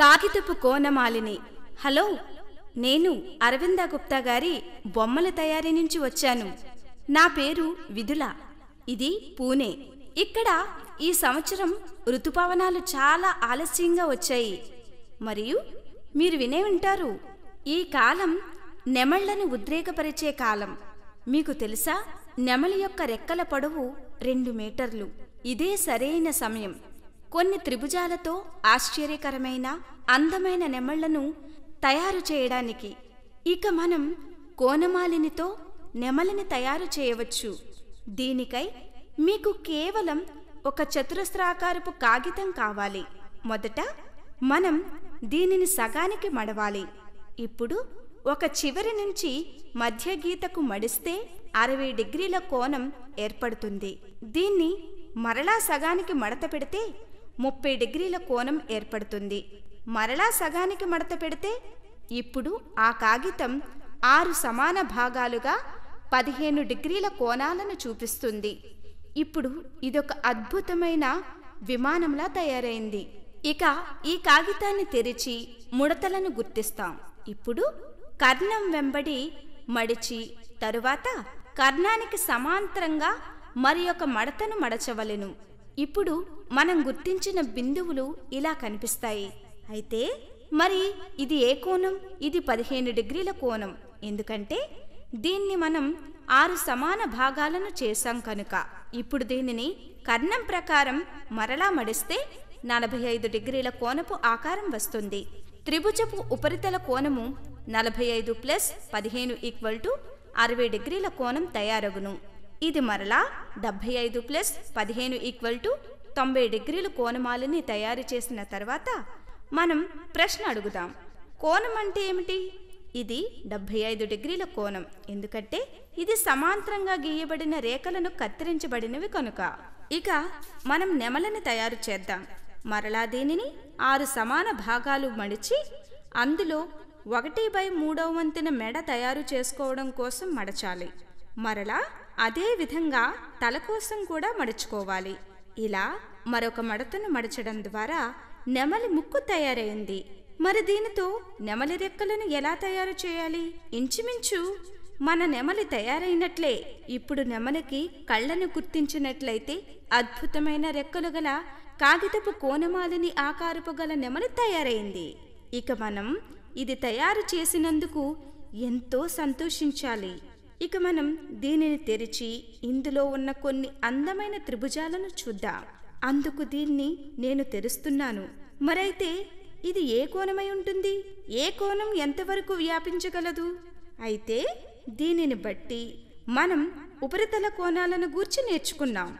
కాగితపు కోనమాలిని హలో నేను అరవింద గుప్తా గారి బొమ్మల తయారీ నుంచి వచ్చాను నా పేరు విధుల ఇది పూణే ఇక్కడ ఈ సంవత్సరం ఋతుపవనాలు చాలా ఆలస్యంగా వచ్చాయి మరియు మీరు వినే ఉంటారు ఈ కాలం నెమళ్లను ఉద్రేకపరిచే కాలం మీకు తెలుసా నెమలి యొక్క రెక్కల పొడవు రెండు మీటర్లు ఇదే సరైన సమయం కొన్ని త్రిభుజాలతో ఆశ్చర్యకరమైన అందమైన నెమళ్లను తయారు చేయడానికి ఇక మనం కోనమాలినితో నెమలిని తయారు చేయవచ్చు దీనికై మీకు కేవలం ఒక చతురస్రాకారపు కాగితం కావాలి మొదట మనం దీనిని సగానికి మడవాలి ఇప్పుడు ఒక చివరి నుంచి మధ్య గీతకు మడిస్తే అరవై డిగ్రీల కోణం ఏర్పడుతుంది దీన్ని మరలా సగానికి మడత పెడితే ముప్పై డిగ్రీల కోణం ఏర్పడుతుంది మరలా సగానికి మడత పెడితే ఇప్పుడు ఆ కాగితం ఆరు సమాన భాగాలుగా పదిహేను డిగ్రీల కోణాలను చూపిస్తుంది ఇప్పుడు ఇదొక అద్భుతమైన విమానంలా తయారైంది ఇక ఈ కాగితాన్ని తెరిచి ముడతలను గుర్తిస్తాం ఇప్పుడు కర్ణం వెంబడి మడిచి తరువాత కర్ణానికి సమాంతరంగా మరి ఒక మడతను మడచవలెను ఇప్పుడు మనం గుర్తించిన బిందువులు ఇలా కనిపిస్తాయి అయితే మరి ఇది ఏ కోణం ఇది పదిహేను డిగ్రీల కోణం ఎందుకంటే దీన్ని మనం ఆరు సమాన భాగాలను చేశాం కనుక ఇప్పుడు దీనిని కర్ణం ప్రకారం మరలా మడిస్తే నలభై ఐదు డిగ్రీల కోణపు ఆకారం వస్తుంది త్రిభుజపు ఉపరితల కోణము నలభై ఐదు ప్లస్ పదిహేను ఈక్వల్ టు అరవై డిగ్రీల కోణం తయారగును ఇది మరలా డెబ్బై ఐదు ప్లస్ పదిహేను ఈక్వల్ టు తొంభై డిగ్రీలు కోణమాలని తయారు చేసిన తర్వాత మనం ప్రశ్న అడుగుదాం కోణం అంటే ఏమిటి ఇది డెబ్భై ఐదు డిగ్రీల కోణం ఎందుకంటే ఇది సమాంతరంగా గీయబడిన రేఖలను కత్తిరించబడినవి కనుక ఇక మనం నెమలని తయారు చేద్దాం మరలా దీనిని ఆరు సమాన భాగాలు మడిచి అందులో ఒకటి బై మూడవ వంతున మెడ తయారు చేసుకోవడం కోసం మడచాలి మరలా అదేవిధంగా తల కోసం కూడా మడుచుకోవాలి ఇలా మరొక మడతను మడచడం ద్వారా నెమలి ముక్కు తయారైంది మరి దీనితో నెమలి రెక్కలను ఎలా తయారు చేయాలి ఇంచుమించు మన నెమలి తయారైనట్లే ఇప్పుడు నెమలికి కళ్ళను గుర్తించినట్లయితే అద్భుతమైన రెక్కలు గల కాగితపు కోనమాలిని ఆకారపు గల నెమలి తయారైంది ఇక మనం ఇది తయారు చేసినందుకు ఎంతో సంతోషించాలి ఇక మనం దీనిని తెరిచి ఇందులో ఉన్న కొన్ని అందమైన త్రిభుజాలను చూద్దాం అందుకు దీన్ని నేను తెరుస్తున్నాను మరైతే ఇది ఏ కోణమై ఉంటుంది ఏ కోణం ఎంతవరకు వ్యాపించగలదు అయితే దీనిని బట్టి మనం ఉపరితల కోణాలను గూర్చి నేర్చుకున్నాం